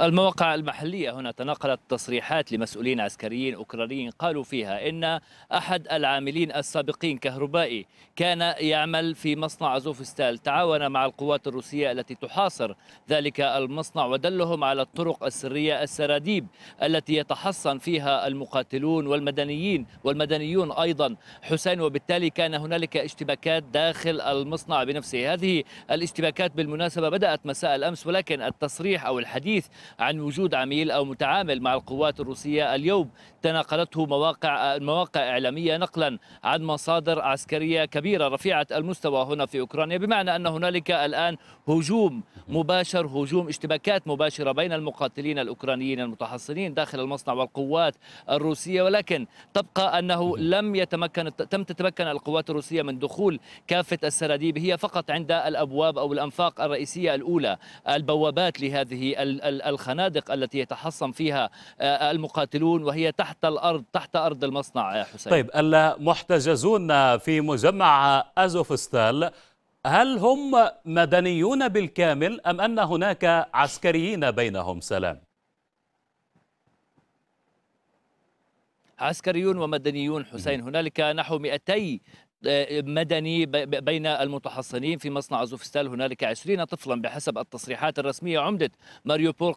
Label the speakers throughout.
Speaker 1: المواقع المحلية هنا تناقلت تصريحات لمسؤولين عسكريين أوكرانيين قالوا فيها إن أحد العاملين السابقين كهربائي كان يعمل في مصنع أزوفستال تعاون مع القوات الروسية التي تحاصر ذلك المصنع ودلهم على الطرق السرية السراديب التي يتحصن فيها المقاتلون والمدنيين والمدنيون أيضا حسين وبالتالي كان هنالك اشتباكات داخل المصنع بنفسه هذه الاشتباكات بالمناسبة بدأت مساء الأمس ولكن التصريح أو الحديث عن وجود عميل أو متعامل مع القوات الروسية اليوم تناقلته مواقع مواقع إعلامية نقلا عن مصادر عسكرية كبيرة رفيعة المستوى هنا في أوكرانيا بمعنى أن هنالك الآن هجوم مباشر هجوم اشتباكات مباشرة بين المقاتلين الأوكرانيين المتحصنين داخل المصنع والقوات الروسية ولكن تبقى أنه لم يتمكن تم تتمكن القوات الروسية من دخول كافة السراديب هي فقط عند الأبواب أو الأنفاق الرئيسية الأولى البوابات لهذه الخنادق التي يتحصن فيها آه، المقاتلون وهي تحت الأرض تحت أرض المصنع يا حسين طيب
Speaker 2: المحتجزون في مجمع أزوفستال هل هم مدنيون بالكامل أم أن هناك عسكريين بينهم سلام؟ عسكريون
Speaker 1: ومدنيون حسين هنالك نحو 200 مدني بين المتحصنين في مصنع زوفستال هنالك 20 طفلا بحسب التصريحات الرسمية عمدة ماريوبول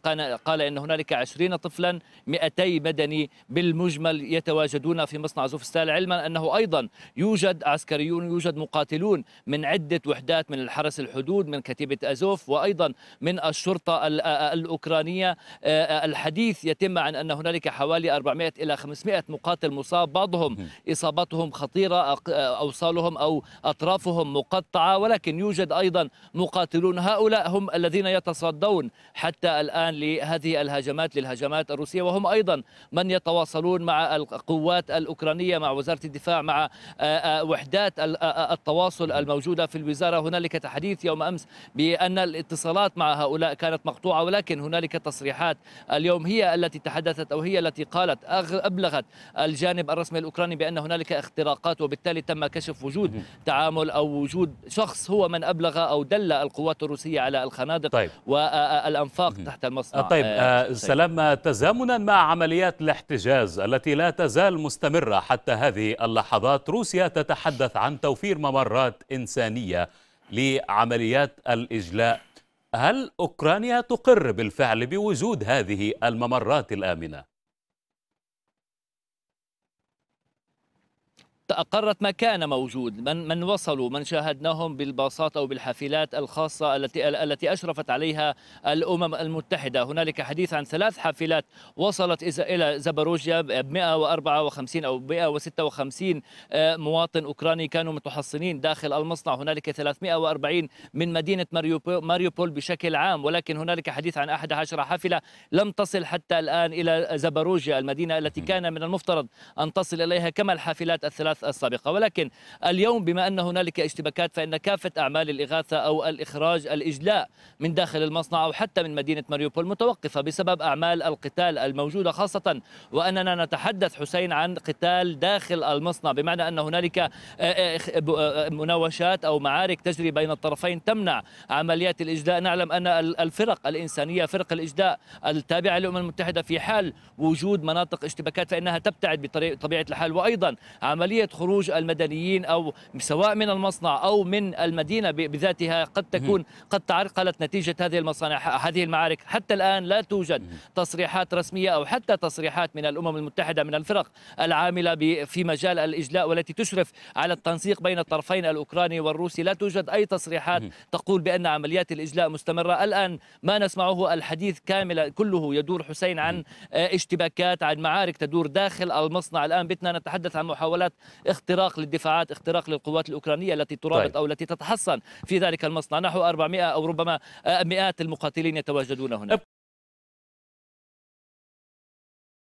Speaker 1: قال أن هنالك 20 طفلا 200 مدني بالمجمل يتواجدون في مصنع زوفستال علما أنه أيضا يوجد عسكريون يوجد مقاتلون من عدة وحدات من الحرس الحدود من كتيبة أزوف وأيضا من الشرطة الأوكرانية آه، الحديث يتم عن أن هنالك حوالي 400 إلى 500 مقاتل مصاب بعضهم إصابتهم خطيرة أو أوصالهم أو أطرافهم مقطعة ولكن يوجد أيضا مقاتلون هؤلاء هم الذين يتصدون حتى الآن لهذه الهجمات للهجمات الروسية وهم أيضا من يتواصلون مع القوات الأوكرانية مع وزارة الدفاع مع وحدات التواصل الموجودة في الوزارة هنالك تحديث يوم أمس بأن الاتصالات مع هؤلاء كانت مقطوعة ولكن هنالك تصريحات اليوم هي التي تحدثت أو هي التي قالت أبلغت الجانب الرسمي الأوكراني بأن هنالك اختراقات وبالتالي تم كشف كشف وجود تعامل أو وجود شخص هو من أبلغ أو دل القوات الروسية على الخنادق طيب. والأنفاق تحت المصنع آه، طيب،, آه، آه،
Speaker 2: طيب سلام تزامنا مع عمليات الاحتجاز التي لا تزال مستمرة حتى هذه اللحظات روسيا تتحدث عن توفير ممرات إنسانية لعمليات الإجلاء هل أوكرانيا تقر بالفعل بوجود هذه الممرات الآمنة؟
Speaker 1: أقرت ما كان موجود من من وصلوا من شاهدناهم بالباصات أو بالحافلات الخاصة التي التي أشرفت عليها الأمم المتحدة هنالك حديث عن ثلاث حافلات وصلت إلى زبروجيا ب 154 أو 156 آه، مواطن أوكراني كانوا متحصنين داخل المصنع هنالك 340 من مدينة ماريوبول بشكل عام ولكن هنالك حديث عن 11 حافلة لم تصل حتى الآن إلى زبروجيا المدينة التي كان من المفترض أن تصل إليها كما الحافلات الثلاث السابقة ولكن اليوم بما أن هنالك اشتباكات فإن كافة أعمال الإغاثة أو الإخراج الإجلاء من داخل المصنع أو حتى من مدينة ماريوبول متوقفة بسبب أعمال القتال الموجودة خاصة وأننا نتحدث حسين عن قتال داخل المصنع بمعنى أن هنالك آه، آه، آه، مناوشات أو معارك تجري بين الطرفين تمنع عمليات الإجلاء نعلم أن الفرق الإنسانية فرق الإجلاء التابعة للأمم المتحدة في حال وجود مناطق اشتباكات فإنها تبتعد بطبيعة الحال وأيضا عملية خروج المدنيين أو سواء من المصنع أو من المدينة بذاتها قد تكون قد تعرقلت نتيجة هذه المصانع هذه المعارك حتى الآن لا توجد تصريحات رسمية أو حتى تصريحات من الأمم المتحدة من الفرق العاملة في مجال الإجلاء والتي تشرف على التنسيق بين الطرفين الأوكراني والروسي لا توجد أي تصريحات تقول بأن عمليات الإجلاء مستمرة الآن ما نسمعه الحديث كامل كله يدور حسين عن اشتباكات عن معارك تدور داخل المصنع الآن بتنا نتحدث عن محاولات اختراق للدفاعات اختراق للقوات الأوكرانية التي ترابط طيب. أو التي تتحصن في ذلك المصنع نحو 400 أو ربما مئات المقاتلين يتواجدون هنا